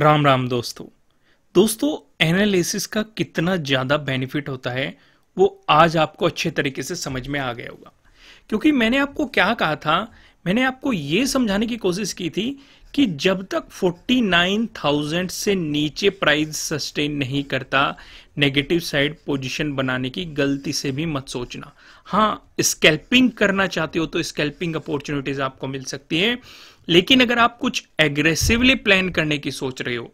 राम राम दोस्तों दोस्तों एनालिसिस का कितना ज़्यादा बेनिफिट होता है वो आज आपको अच्छे तरीके से समझ में आ गया होगा क्योंकि मैंने आपको क्या कहा था मैंने आपको ये समझाने की कोशिश की थी कि जब तक 49,000 से नीचे प्राइस सस्टेन नहीं करता नेगेटिव साइड पोजीशन बनाने की गलती से भी मत सोचना हाँ स्कैल्पिंग करना चाहते हो तो स्कैल्पिंग अपॉर्चुनिटीज आपको मिल सकती है लेकिन अगर आप कुछ एग्रेसिवली प्लान करने की सोच रहे हो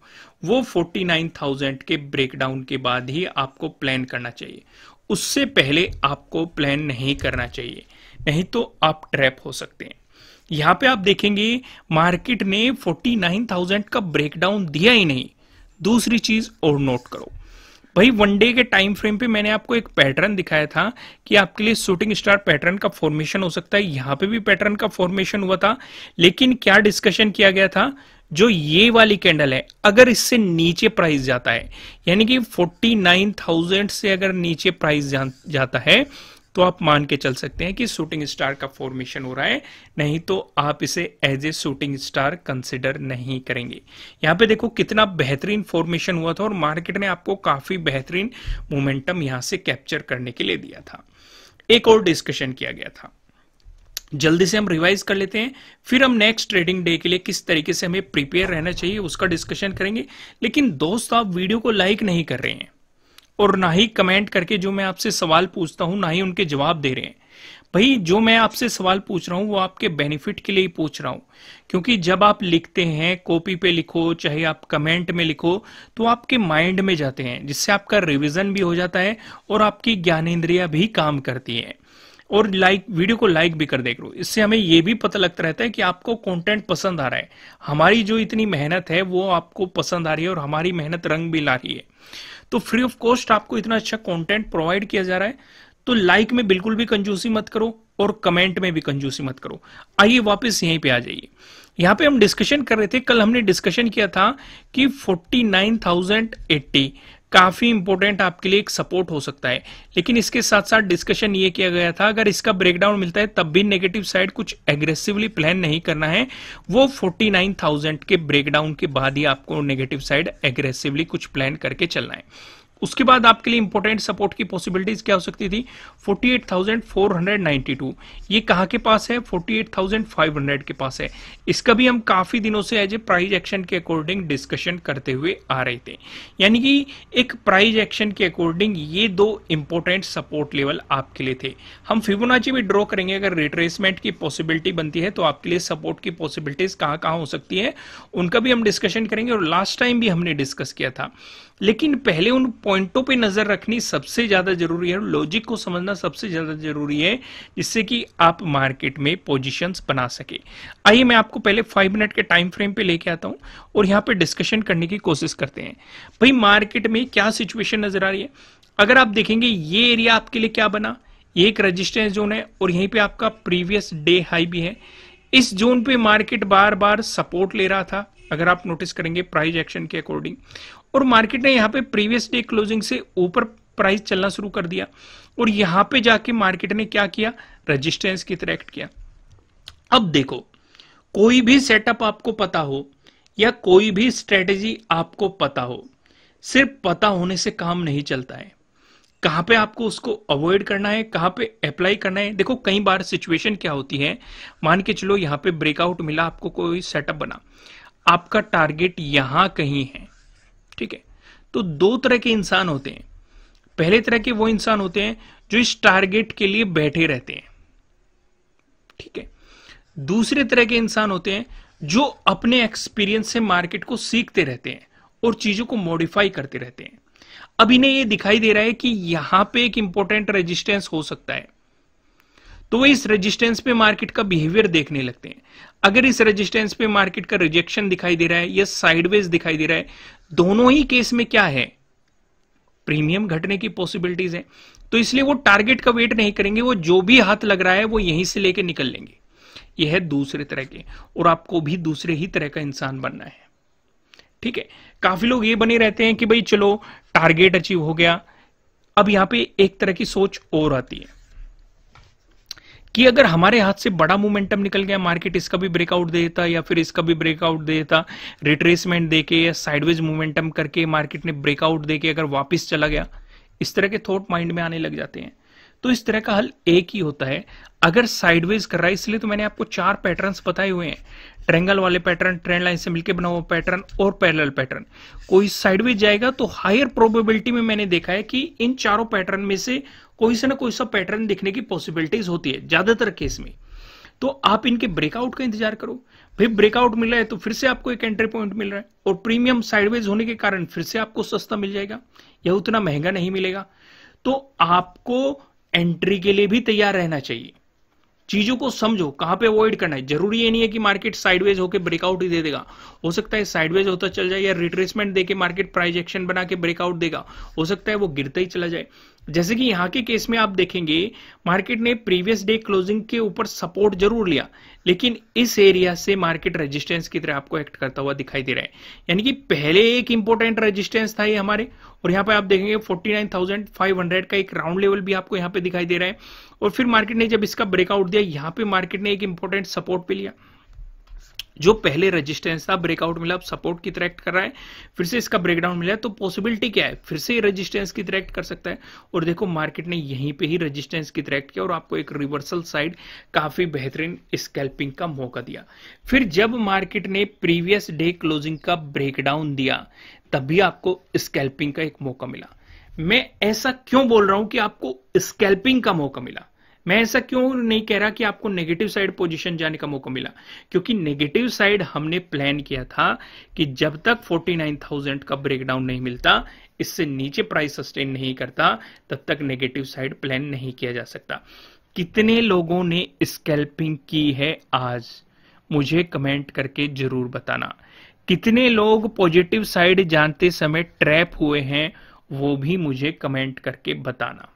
वो 49,000 के ब्रेकडाउन के बाद ही आपको प्लान करना चाहिए उससे पहले आपको प्लान नहीं करना चाहिए नहीं तो आप ट्रैप हो सकते हैं यहां पे आप देखेंगे मार्केट ने 49,000 का ब्रेकडाउन दिया ही नहीं दूसरी चीज और नोट करो भाई वनडे के टाइम फ्रेम पे मैंने आपको एक पैटर्न दिखाया था कि आपके लिए शूटिंग स्टार पैटर्न का फॉर्मेशन हो सकता है यहां पे भी पैटर्न का फॉर्मेशन हुआ था लेकिन क्या डिस्कशन किया गया था जो ये वाली कैंडल है अगर इससे नीचे प्राइस जाता है यानी कि 49,000 से अगर नीचे प्राइस जाता है तो आप मान के चल सकते हैं कि शूटिंग स्टार का फॉर्मेशन हो रहा है नहीं तो आप इसे as a shooting star consider नहीं करेंगे यहाँ पे देखो कितना बेहतरीन फॉर्मेशन हुआ था और मार्केट ने आपको काफी बेहतरीन मोमेंटम यहाँ से कैप्चर करने के लिए दिया था एक और डिस्कशन किया गया था जल्दी से हम रिवाइज कर लेते हैं फिर हम नेक्स्ट ट्रेडिंग डे के लिए किस तरीके से हमें प्रिपेयर रहना चाहिए उसका डिस्कशन करेंगे लेकिन दोस्त आप वीडियो को लाइक नहीं कर रहे हैं और ना ही कमेंट करके जो मैं आपसे सवाल पूछता हूं ना ही उनके जवाब दे रहे हैं भाई जो मैं आपसे सवाल पूछ रहा हूं वो आपके बेनिफिट के लिए ही पूछ रहा हूं क्योंकि जब आप लिखते हैं कॉपी पे लिखो चाहे आप कमेंट में लिखो तो आपके माइंड में जाते हैं जिससे आपका रिविजन भी हो जाता है और आपकी ज्ञानेन्द्रिया भी काम करती है और लाइक वीडियो को लाइक भी कर देख लो इससे हमें ये भी पता लगता रहता है कि आपको कंटेंट पसंद आ रहा है हमारी जो इतनी मेहनत है वो आपको पसंद आ रही है और हमारी मेहनत रंग भी ला रही है तो फ्री ऑफ कॉस्ट आपको इतना अच्छा कंटेंट प्रोवाइड किया जा रहा है तो लाइक में बिल्कुल भी कंजूसी मत करो और कमेंट में भी कंजूसी मत करो आइए वापस यहीं पे आ जाइए यहां पे हम डिस्कशन कर रहे थे कल हमने डिस्कशन किया था कि 49,080 काफ़ी इंपॉर्टेंट आपके लिए एक सपोर्ट हो सकता है लेकिन इसके साथ साथ डिस्कशन ये किया गया था अगर इसका ब्रेकडाउन मिलता है तब भी नेगेटिव साइड कुछ एग्रेसिवली प्लान नहीं करना है वो 49,000 के ब्रेकडाउन के बाद ही आपको नेगेटिव साइड एग्रेसिवली कुछ प्लान करके चलना है उसके बाद आपके लिए इंपॉर्टेंट सपोर्ट की पॉसिबिलिटीज क्या हो सकती थी 48,492 ये कहा के पास है 48,500 के पास है इसका भी हम काफी दिनों से एज ए प्राइज एक्शन के अकॉर्डिंग डिस्कशन करते हुए आ रहे थे यानी कि एक प्राइज एक्शन के अकॉर्डिंग ये दो इंपॉर्टेंट सपोर्ट लेवल आपके लिए थे हम फिबोनाची भी ड्रॉ करेंगे अगर रिट्रेसमेंट की पॉसिबिलिटी बनती है तो आपके लिए सपोर्ट की पॉसिबिलिटीज कहाँ कहाँ हो सकती है उनका भी हम डिस्कशन करेंगे और लास्ट टाइम भी हमने डिस्कस किया था लेकिन पहले उन पॉइंटों पे नजर रखनी सबसे ज्यादा जरूरी है लॉजिक को समझना सबसे ज्यादा जरूरी है जिससे कि आप मार्केट में पोजीशंस बना सके आइए मैं आपको पहले फाइव मिनट के टाइम फ्रेम पे लेके आता हूं और यहां पे डिस्कशन करने की कोशिश करते हैं भाई मार्केट में क्या सिचुएशन नजर आ रही है अगर आप देखेंगे ये एरिया आपके लिए क्या बना ये एक रजिस्टेंस जोन है और यहीं पे आपका प्रीवियस डे हाई भी है इस जोन पे मार्केट बार बार सपोर्ट ले रहा था अगर आप नोटिस करेंगे प्राइस एक्शन के अकॉर्डिंग और मार्केट ने यहाँ पे प्रीवियस डे क्लोजिंग से ऊपर प्राइस चलना शुरू कर दिया और यहां पे जाके मार्केट ने क्या किया रेजिस्टेंस की तरह एक्ट किया अब देखो कोई भी सेटअप आपको पता हो या कोई भी स्ट्रेटेजी आपको पता हो सिर्फ पता होने से काम नहीं चलता है कहां पे आपको उसको अवॉइड करना है कहां पे अप्लाई करना है देखो कई बार सिचुएशन क्या होती है मान के चलो यहां पे ब्रेकआउट मिला आपको कोई सेटअप बना आपका टारगेट यहां कहीं है ठीक है तो दो तरह के इंसान होते हैं पहले तरह के वो इंसान होते हैं जो इस टारगेट के लिए बैठे रहते हैं ठीक है दूसरे तरह के इंसान होते हैं जो अपने एक्सपीरियंस से मार्केट को सीखते रहते हैं और चीजों को मॉडिफाई करते रहते हैं अब इन्हें यह दिखाई दे रहा है कि यहां पे एक इंपॉर्टेंट रेजिस्टेंस हो सकता है तो वो इस रेजिस्टेंस पे मार्केट का बिहेवियर देखने लगते हैं अगर इस रेजिस्टेंस पे मार्केट का रिजेक्शन दिखाई दे रहा है या साइडवेज दिखाई दे रहा है दोनों ही केस में क्या है प्रीमियम घटने की पॉसिबिलिटीज है तो इसलिए वो टारगेट का वेट नहीं करेंगे वो जो भी हाथ लग रहा है वो यहीं से लेके निकल लेंगे यह है दूसरे तरह के और आपको भी दूसरे ही तरह का इंसान बनना है ठीक है काफी लोग ये बने रहते हैं कि भाई चलो टारगेट अचीव हो गया अब यहां पे एक तरह की सोच और आती है कि अगर हमारे हाथ से बड़ा मोमेंटम निकल गया मार्केट इसका भी ब्रेकआउट देता या फिर इसका भी ब्रेकआउट देता रिट्रेसमेंट देके या साइडवेज मोमेंटम करके मार्केट ने ब्रेकआउट देके अगर वापस चला गया इस तरह के थॉट माइंड में आने लग जाते हैं तो इस तरह का हल एक ही होता है अगर साइडवेज कर रहा है इसलिए तो मैंने आपको चार पैटर्न्स बताए हुए हैं ट्रेंगल वाले पैटर्न ट्रेंड लाइन से मिलकर बना हुआ पैटर्न और पैरेलल पैटर्न कोई साइडवेज जाएगा तो हायर प्रोबेबिलिटी में मैंने देखा है कि इन चारों पैटर्न में से कोई से ना कोई सा पैटर्न दिखने की पॉसिबिलिटीज होती है ज्यादातर केस में तो आप इनके ब्रेकआउट का इंतजार करो भाई ब्रेकआउट मिला है तो फिर से आपको एक एंट्री पॉइंट मिल रहा है और प्रीमियम साइडवेज होने के कारण फिर से आपको सस्ता मिल जाएगा या उतना महंगा नहीं मिलेगा तो आपको एंट्री के लिए भी तैयार रहना चाहिए चीजों को समझो कहां पे अवॉइड करना है जरूरी ये नहीं है कि मार्केट साइडवेज होकर ब्रेकआउट ही दे देगा हो सकता है साइडवेज होता चल जाए या रिट्रेसमेंट देके मार्केट प्राइज एक्शन बना के ब्रेकआउट देगा हो सकता है वो गिरता ही चला जाए जैसे कि यहाँ के केस में आप देखेंगे मार्केट ने प्रीवियस डे क्लोजिंग के ऊपर सपोर्ट जरूर लिया लेकिन इस एरिया से मार्केट रेजिस्टेंस की तरह आपको एक्ट करता हुआ दिखाई दे रहा है यानी कि पहले एक इंपॉर्टेंट रेजिस्टेंस था ये हमारे और यहाँ पे आप देखेंगे 49,500 का एक राउंड लेवल भी आपको यहाँ पे दिखाई दे रहा है और फिर मार्केट ने जब इसका ब्रेकआउट दिया यहाँ पे मार्केट ने एक इंपॉर्टेंट सपोर्ट पे लिया जो पहले रेजिस्टेंस था ब्रेकआउट मिला अब सपोर्ट की तरह एक्ट कर रहा है फिर से इसका ब्रेकडाउन मिला तो पॉसिबिलिटी क्या है फिर से रेजिस्टेंस की तरह एक्ट कर सकता है और देखो मार्केट ने यहीं पे ही रेजिस्टेंस की तरह एक्ट किया और आपको एक रिवर्सल साइड काफी बेहतरीन स्कैल्पिंग का मौका दिया फिर जब मार्केट ने प्रीवियस डे क्लोजिंग का ब्रेकडाउन दिया तभी आपको स्कैल्पिंग का एक मौका मिला मैं ऐसा क्यों बोल रहा हूं कि आपको स्कैल्पिंग का मौका मिला मैं ऐसा क्यों नहीं कह रहा कि आपको नेगेटिव साइड पोजीशन जाने का मौका मिला क्योंकि नेगेटिव साइड हमने प्लान किया था कि जब तक 49,000 का ब्रेकडाउन नहीं मिलता इससे नीचे प्राइस सस्टेन नहीं करता तब तक नेगेटिव साइड प्लान नहीं किया जा सकता कितने लोगों ने स्कैल्पिंग की है आज मुझे कमेंट करके जरूर बताना कितने लोग पॉजिटिव साइड जानते समय ट्रैप हुए हैं वो भी मुझे कमेंट करके बताना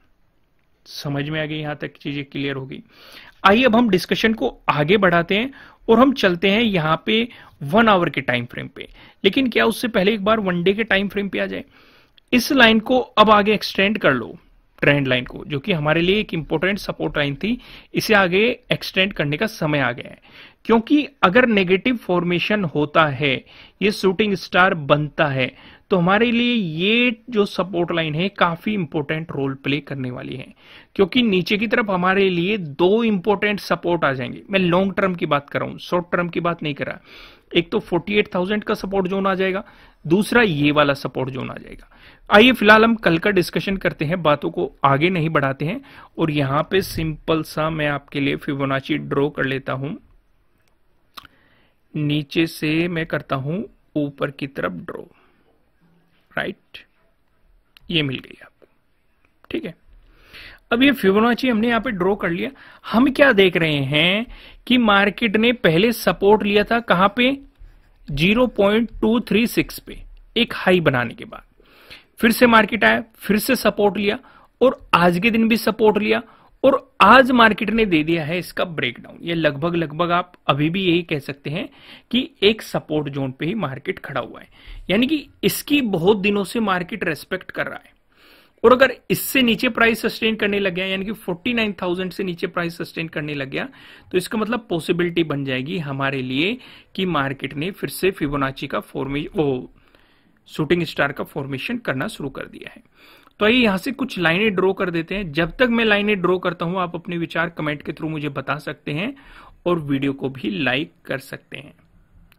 समझ में आ गई यहाँ तक चीजें क्लियर हो गई आइए अब हम डिस्कशन को आगे बढ़ाते हैं और हम चलते हैं यहाँ पे वन आवर के टाइम फ्रेम पे लेकिन क्या उससे पहले एक बार वन डे के टाइम फ्रेम पे आ जाए इस लाइन को अब आगे एक्सटेंड कर लो ट्रेंड लाइन को जो कि हमारे लिए एक इंपॉर्टेंट सपोर्ट लाइन थी इसे आगे एक्सटेंड करने का समय आ गया है क्योंकि अगर नेगेटिव फॉर्मेशन होता है ये शूटिंग स्टार बनता है तो हमारे लिए ये जो सपोर्ट लाइन है काफी इंपॉर्टेंट रोल प्ले करने वाली है क्योंकि नीचे की तरफ हमारे लिए दो इंपॉर्टेंट सपोर्ट आ जाएंगे मैं लॉन्ग टर्म की बात कर रहा हूं शॉर्ट टर्म की बात नहीं कर रहा एक तो 48,000 का सपोर्ट जोन आ जाएगा दूसरा ये वाला सपोर्ट जोन आ जाएगा आइए फिलहाल हम कल का डिस्कशन करते हैं बातों को आगे नहीं बढ़ाते हैं और यहां पे सिंपल सा मैं आपके लिए फिबोनाची ड्रॉ कर लेता हूं नीचे से मैं करता हूं ऊपर की तरफ ड्रॉ राइट ये मिल गई आपको ठीक है अब ये फिबोनाची हमने यहां पे ड्रॉ कर लिया हम क्या देख रहे हैं कि मार्केट ने पहले सपोर्ट लिया था कहां पे 0.236 पे एक हाई बनाने के बाद फिर से मार्केट आया फिर से सपोर्ट लिया और आज के दिन भी सपोर्ट लिया और आज मार्केट ने दे दिया है इसका ब्रेकडाउन ये लगभग लगभग आप अभी भी यही कह सकते हैं कि एक सपोर्ट जोन पे ही मार्केट खड़ा हुआ है यानी कि इसकी बहुत दिनों से मार्केट रेस्पेक्ट कर रहा है और अगर इससे नीचे प्राइस सस्टेन करने लग गया यानी कि 49,000 से नीचे प्राइस सस्टेन करने लग गया तो इसका मतलब पॉसिबिलिटी बन जाएगी हमारे लिए कि मार्केट ने फिर से फिबोनाची का फॉर्मेशन वो शूटिंग स्टार का फॉर्मेशन करना शुरू कर दिया है तो आइए यहां से कुछ लाइनें ड्रॉ कर देते हैं जब तक मैं लाइनें ड्रॉ करता हूं आप अपने विचार कमेंट के थ्रू मुझे बता सकते हैं और वीडियो को भी लाइक कर सकते हैं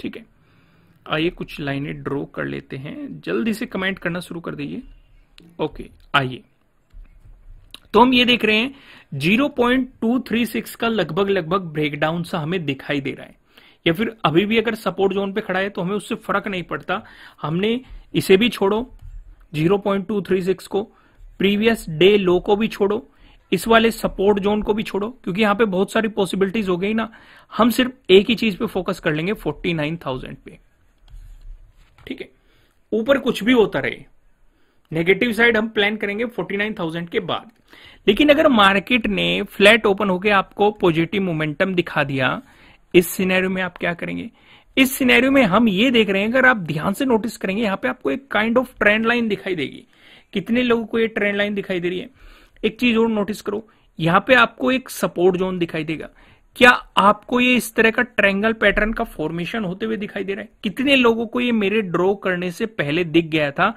ठीक है आइए कुछ लाइनें ड्रॉ कर लेते हैं जल्दी से कमेंट करना शुरू कर दीजिए ओके आइए तो हम ये देख रहे हैं 0.236 का लगभग लगभग ब्रेकडाउन सा हमें दिखाई दे रहा है या फिर अभी भी अगर सपोर्ट जोन पे खड़ा है तो हमें उससे फर्क नहीं पड़ता हमने इसे भी छोड़ो 0.236 को प्रीवियस डे लो को भी छोड़ो इस वाले सपोर्ट जोन को भी छोड़ो क्योंकि यहां पे बहुत सारी पॉसिबिलिटीज हो गई ना हम सिर्फ एक ही चीज पे फोकस कर लेंगे 49,000 पे ठीक है ऊपर कुछ भी होता रहे नेगेटिव साइड हम प्लान करेंगे 49,000 के बाद लेकिन अगर मार्केट ने फ्लैट ओपन होकर आपको पॉजिटिव मोमेंटम दिखा दिया इस सिनेरियो में आप क्या करेंगे इस सिनेरियो में हम ये देख रहे हैं अगर आप ध्यान से नोटिस करेंगे यहाँ पे आपको एक काइंड ऑफ ट्रेंड लाइन दिखाई देगी कितने लोगों को ये ट्रेंड लाइन दिखाई दे रही है एक चीज और नोटिस करो यहाँ पे आपको एक सपोर्ट जोन दिखाई देगा क्या आपको ये इस तरह का ट्रैंगल पैटर्न का फॉर्मेशन होते हुए दिखाई दे रहा है कितने लोगों को ये मेरे ड्रॉ करने से पहले दिख गया था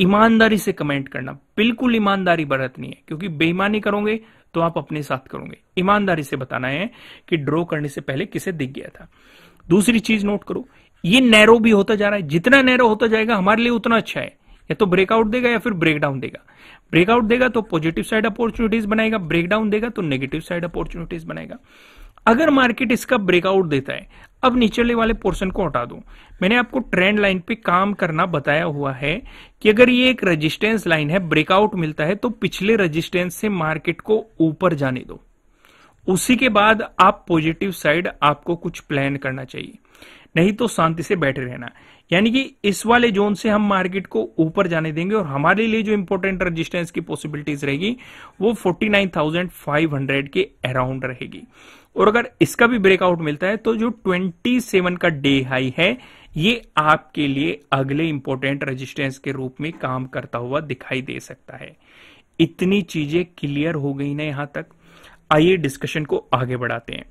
ईमानदारी से कमेंट करना बिल्कुल ईमानदारी बरतनी है क्योंकि बेईमानी करोगे तो आप अपने साथ करोगे ईमानदारी से बताना है कि ड्रॉ करने से पहले किसे दिख गया था दूसरी चीज नोट करो ये नैरो भी होता जा रहा है जितना नैरो होता जाएगा हमारे लिए उतना अच्छा है या तो ब्रेकआउट देगा या फिर ब्रेकडाउन देगा ब्रेकआउट देगा तो पॉजिटिव साइड अपॉर्चुनिटीज बनाएगा ब्रेकडाउन देगा तो नेगेटिव साइड अपॉर्चुनिटीज बनाएगा अगर मार्केट इसका ब्रेकआउट देता है अब निचले वाले पोर्शन को हटा दो मैंने आपको ट्रेंड लाइन पे काम करना बताया हुआ है कि अगर ये एक रेजिस्टेंस लाइन है ब्रेकआउट मिलता है तो पिछले रेजिस्टेंस से मार्केट को ऊपर जाने दो उसी के बाद आप पॉजिटिव साइड आपको कुछ प्लान करना चाहिए नहीं तो शांति से बैठे रहना यानी कि इस वाले जोन से हम मार्केट को ऊपर जाने देंगे और हमारे लिए जो इंपोर्टेंट रेजिस्टेंस की पॉसिबिलिटीज रहेगी वो 49,500 के अराउंड रहेगी और अगर इसका भी ब्रेकआउट मिलता है तो जो 27 का डे हाई है ये आपके लिए अगले इंपोर्टेंट रेजिस्टेंस के रूप में काम करता हुआ दिखाई दे सकता है इतनी चीजें क्लियर हो गई ना यहां तक आइए डिस्कशन को आगे बढ़ाते हैं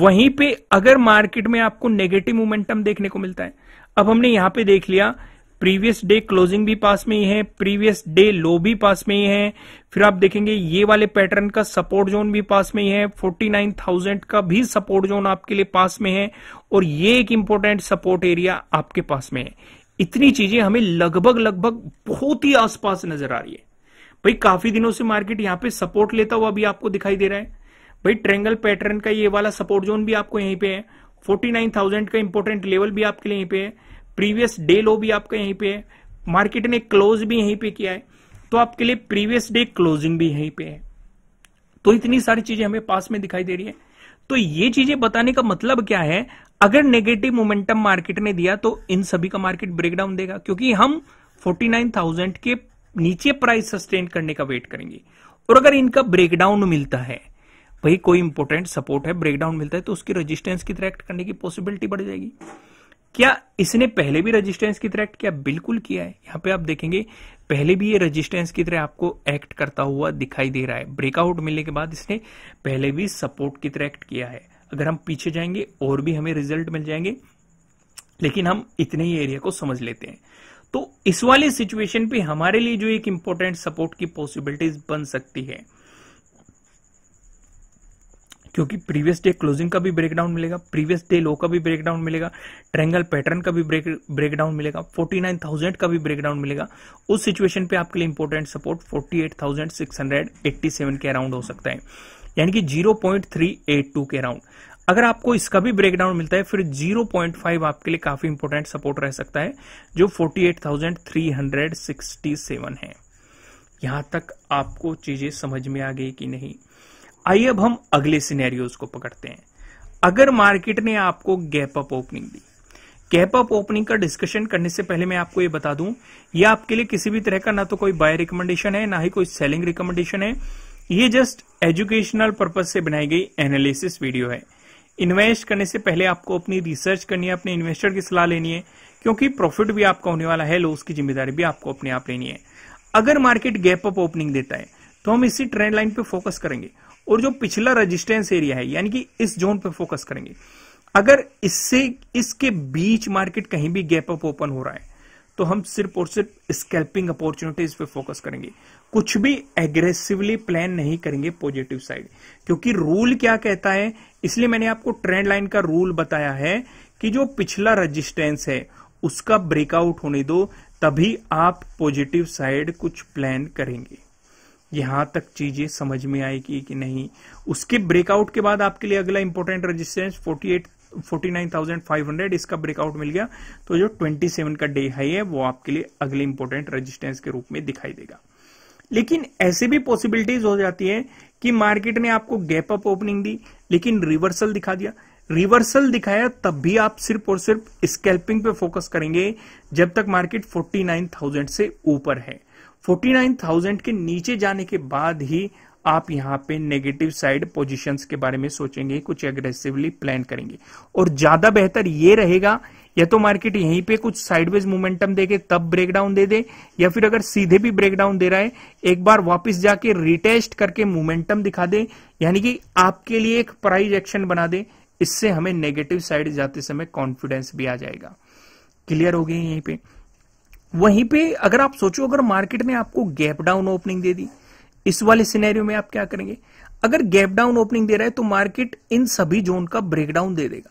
वहीं पे अगर मार्केट में आपको नेगेटिव मोमेंटम देखने को मिलता है अब हमने यहां पे देख लिया प्रीवियस डे क्लोजिंग भी पास में ही है प्रीवियस डे लो भी पास में ही है फिर आप देखेंगे ये वाले पैटर्न का सपोर्ट जोन भी पास में ही है 49,000 का भी सपोर्ट जोन आपके लिए पास में है और ये एक इंपॉर्टेंट सपोर्ट एरिया आपके पास में है इतनी चीजें हमें लगभग लगभग बहुत ही आसपास नजर आ रही है भाई काफी दिनों से मार्केट यहाँ पे सपोर्ट लेता हुआ भी आपको दिखाई दे रहा है भाई ट्रेंगल पैटर्न का ये वाला सपोर्ट जोन भी आपको यहीं पे है 49,000 का इंपोर्टेंट लेवल भी आपके लिए यहीं पे है प्रीवियस डे लो भी आपका यहीं पे है मार्केट ने क्लोज भी यहीं पे किया है तो आपके लिए प्रीवियस डे क्लोजिंग भी यहीं पे है तो इतनी सारी चीजें हमें पास में दिखाई दे रही है तो ये चीजें बताने का मतलब क्या है अगर नेगेटिव मोमेंटम मार्केट ने दिया तो इन सभी का मार्केट ब्रेकडाउन देगा क्योंकि हम 49,000 के नीचे प्राइस सस्टेन करने का वेट करेंगे और अगर इनका ब्रेकडाउन मिलता है भाई कोई इंपोर्टेंट सपोर्ट है ब्रेकडाउन मिलता है तो उसकी रेजिस्टेंस की क्रैक्ट करने की पॉसिबिलिटी बढ़ जाएगी क्या इसने पहले भी रेजिस्टेंस की क्रैक्ट किया बिल्कुल किया है यहां पे आप देखेंगे पहले भी ये रेजिस्टेंस की तरह आपको एक्ट करता हुआ दिखाई दे रहा है ब्रेकआउट मिलने के बाद इसने पहले भी सपोर्ट की तरह एक्ट किया है अगर हम पीछे जाएंगे और भी हमें रिजल्ट मिल जाएंगे लेकिन हम इतने ही एरिया को समझ लेते हैं तो इस वाले सिचुएशन पे हमारे लिए जो एक इंपॉर्टेंट सपोर्ट की पॉसिबिलिटीज बन सकती है क्योंकि प्रीवियस डे क्लोजिंग का भी ब्रेकडाउन मिलेगा प्रीवियस डे लो का भी ब्रेकडाउन मिलेगा ट्रेंगल पैटर्न का भी ब्रेक ब्रेकडाउन मिलेगा 49,000 का भी ब्रेकडाउन मिलेगा उस सिचुएशन पे आपके लिए इंपॉर्टेंट सपोर्ट 48,687 के अराउंड हो सकता है यानी कि 0.382 के अराउंड अगर आपको इसका भी ब्रेकडाउन मिलता है फिर 0.5 आपके लिए काफी इंपोर्टेंट सपोर्ट रह सकता है जो 48,367 है यहां तक आपको चीजें समझ में आ गई कि नहीं आइए अब हम अगले सिनेरियोज को पकड़ते हैं अगर मार्केट ने आपको गैप अप ओपनिंग दी गैप अप ओपनिंग का डिस्कशन करने से पहले मैं आपको ये बता दूं ये आपके लिए किसी भी तरह का ना तो कोई बाय रिकमेंडेशन है ना ही कोई सेलिंग रिकमेंडेशन है ये जस्ट एजुकेशनल पर्पज से बनाई गई एनालिसिस वीडियो है इन्वेस्ट करने से पहले आपको अपनी रिसर्च करनी है अपने इन्वेस्टर की सलाह लेनी है क्योंकि प्रॉफिट भी आपका होने वाला है लॉस की जिम्मेदारी भी आपको अपने आप लेनी है अगर मार्केट गैप अप ओपनिंग देता है तो हम इसी ट्रेंड लाइन पे फोकस करेंगे और जो पिछला रेजिस्टेंस एरिया है यानी कि इस जोन पे फोकस करेंगे अगर इससे इसके बीच मार्केट कहीं भी गैप अप ओपन हो रहा है तो हम सिर्फ और सिर्फ स्केल्पिंग अपॉर्चुनिटीज पे फोकस करेंगे कुछ भी एग्रेसिवली प्लान नहीं करेंगे पॉजिटिव साइड क्योंकि रूल क्या कहता है इसलिए मैंने आपको ट्रेंड लाइन का रूल बताया है कि जो पिछला रजिस्टेंस है उसका ब्रेकआउट होने दो तभी आप पॉजिटिव साइड कुछ प्लान करेंगे यहां तक चीजें समझ में आएगी कि नहीं उसके ब्रेकआउट के बाद आपके लिए अगला इंपॉर्टेंट रजिस्टेंस एट 49,500 इसका ब्रेकआउट मिल गया तो जो 27 का डे हाई है वो आपके लिए अगले इंपोर्टेंट रेजिस्टेंस के रूप में दिखाई देगा लेकिन ऐसे भी पॉसिबिलिटीज हो जाती है कि मार्केट ने आपको गैप अप ओपनिंग दी लेकिन रिवर्सल दिखा दिया रिवर्सल दिखाया तब भी आप सिर्फ और सिर्फ स्केल्पिंग पे फोकस करेंगे जब तक मार्केट 49,000 से ऊपर है 49,000 के नीचे जाने के बाद ही आप यहाँ पे नेगेटिव साइड पोजीशंस के बारे में सोचेंगे कुछ एग्रेसिवली प्लान करेंगे और ज्यादा बेहतर ये रहेगा या तो मार्केट यहीं पे कुछ साइडवेज मोमेंटम देके तब ब्रेकडाउन दे दे या फिर अगर सीधे भी ब्रेकडाउन दे रहा है एक बार वापस जाके रिटेस्ट करके मोमेंटम दिखा दे यानी कि आपके लिए एक प्राइज एक्शन बना दे इससे हमें नेगेटिव साइड जाते समय कॉन्फिडेंस भी आ जाएगा क्लियर हो गई यहीं पे वहीं पे अगर आप सोचो अगर मार्केट ने आपको गैप डाउन ओपनिंग दे दी इस वाले सिनेरियो में आप क्या करेंगे अगर गैप डाउन ओपनिंग दे रहा है तो मार्केट इन सभी जोन का ब्रेकडाउन दे देगा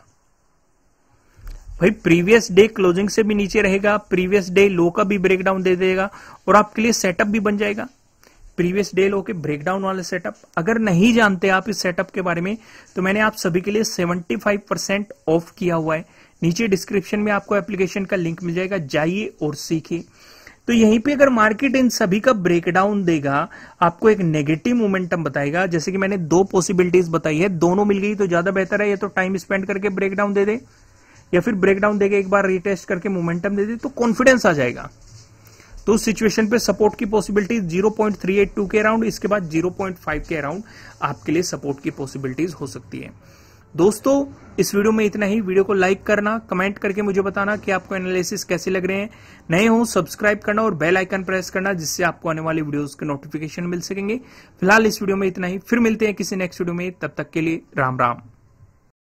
भाई प्रीवियस डे क्लोजिंग से भी नीचे रहेगा प्रीवियस डे लो का भी ब्रेकडाउन दे देगा और आपके लिए सेटअप भी बन जाएगा प्रीवियस डे लो के ब्रेकडाउन वाले सेटअप अगर नहीं जानते आप इस सेटअप के बारे में तो मैंने आप सभी के लिए 75 परसेंट ऑफ किया हुआ है नीचे डिस्क्रिप्शन में आपको एप्लीकेशन का लिंक मिल जाएगा जाइए और सीखिए तो यहीं पे अगर मार्केट इन सभी का ब्रेकडाउन देगा आपको एक नेगेटिव मोमेंटम बताएगा जैसे कि मैंने दो पॉसिबिलिटीज बताई है दोनों मिल गई तो ज्यादा बेहतर है या तो टाइम स्पेंड करके ब्रेकडाउन दे दे या फिर ब्रेकडाउन देके एक बार रिटेस्ट करके मोमेंटम दे दे तो कॉन्फिडेंस आ जाएगा तो उस सिचुएशन पे सपोर्ट की पॉसिबिलिटी 0.382 के अराउंड इसके बाद 0.5 के अराउंड आपके लिए सपोर्ट की पॉसिबिलिटीज हो सकती है दोस्तों इस वीडियो में इतना ही वीडियो को लाइक करना कमेंट करके मुझे बताना कि आपको एनालिसिस कैसे लग रहे हैं नए हो सब्सक्राइब करना और बेल आइकन प्रेस करना जिससे आपको आने वाली वीडियोस के नोटिफिकेशन मिल सकेंगे फिलहाल इस वीडियो में इतना ही फिर मिलते हैं किसी नेक्स्ट वीडियो में तब तक के लिए राम राम